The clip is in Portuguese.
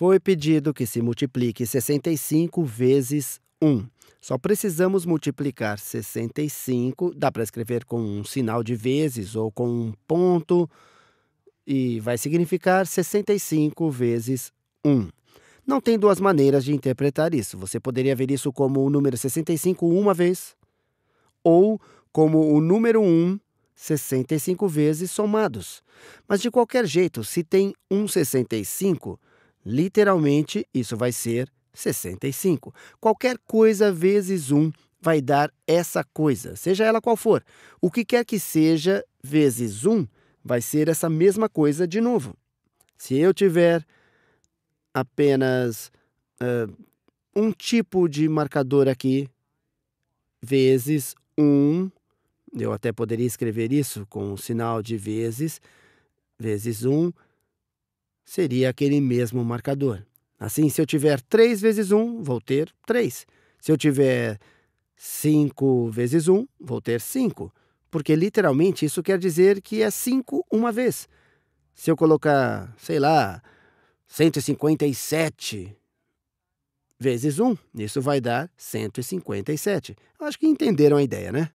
Foi pedido que se multiplique 65 vezes 1. Só precisamos multiplicar 65, dá para escrever com um sinal de vezes ou com um ponto, e vai significar 65 vezes 1. Não tem duas maneiras de interpretar isso. Você poderia ver isso como o número 65 uma vez, ou como o número 1 65 vezes somados. Mas de qualquer jeito, se tem um 65, Literalmente, isso vai ser 65. Qualquer coisa vezes 1 vai dar essa coisa, seja ela qual for. O que quer que seja vezes 1 vai ser essa mesma coisa de novo. Se eu tiver apenas uh, um tipo de marcador aqui, vezes 1, eu até poderia escrever isso com o um sinal de vezes, vezes 1, seria aquele mesmo marcador. Assim, se eu tiver 3 vezes 1, vou ter 3. Se eu tiver 5 vezes 1, vou ter 5. Porque literalmente isso quer dizer que é 5 uma vez. Se eu colocar, sei lá, 157 vezes 1, isso vai dar 157. Acho que entenderam a ideia, né?